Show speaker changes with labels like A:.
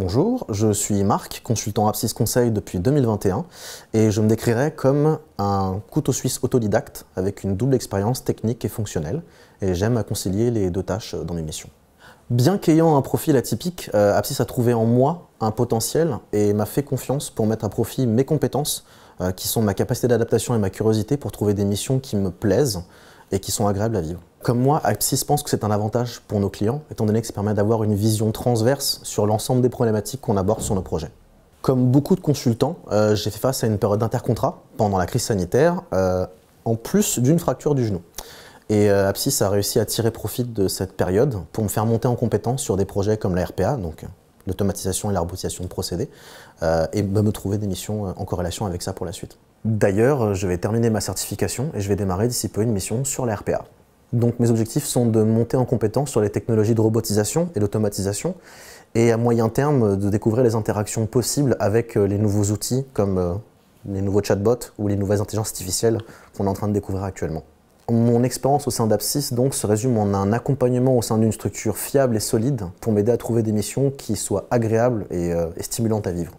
A: Bonjour, je suis Marc, consultant Apsis Conseil depuis 2021 et je me décrirai comme un couteau suisse autodidacte avec une double expérience technique et fonctionnelle et j'aime à concilier les deux tâches dans mes missions. Bien qu'ayant un profil atypique, euh, Apsis a trouvé en moi un potentiel et m'a fait confiance pour mettre à profit mes compétences euh, qui sont ma capacité d'adaptation et ma curiosité pour trouver des missions qui me plaisent et qui sont agréables à vivre comme moi, Apsis pense que c'est un avantage pour nos clients, étant donné que ça permet d'avoir une vision transverse sur l'ensemble des problématiques qu'on aborde sur nos projets. Comme beaucoup de consultants, euh, j'ai fait face à une période d'intercontrat pendant la crise sanitaire, euh, en plus d'une fracture du genou. Et euh, a réussi à tirer profit de cette période pour me faire monter en compétence sur des projets comme la RPA, donc euh, l'automatisation et la robotisation de procédés, et bah, me trouver des missions en corrélation avec ça pour la suite. D'ailleurs, je vais terminer ma certification et je vais démarrer d'ici peu une mission sur la RPA. Donc mes objectifs sont de monter en compétence sur les technologies de robotisation et d'automatisation et à moyen terme de découvrir les interactions possibles avec euh, les nouveaux outils comme euh, les nouveaux chatbots ou les nouvelles intelligences artificielles qu'on est en train de découvrir actuellement. Mon expérience au sein d'Apsis donc se résume en un accompagnement au sein d'une structure fiable et solide pour m'aider à trouver des missions qui soient agréables et euh, stimulantes à vivre.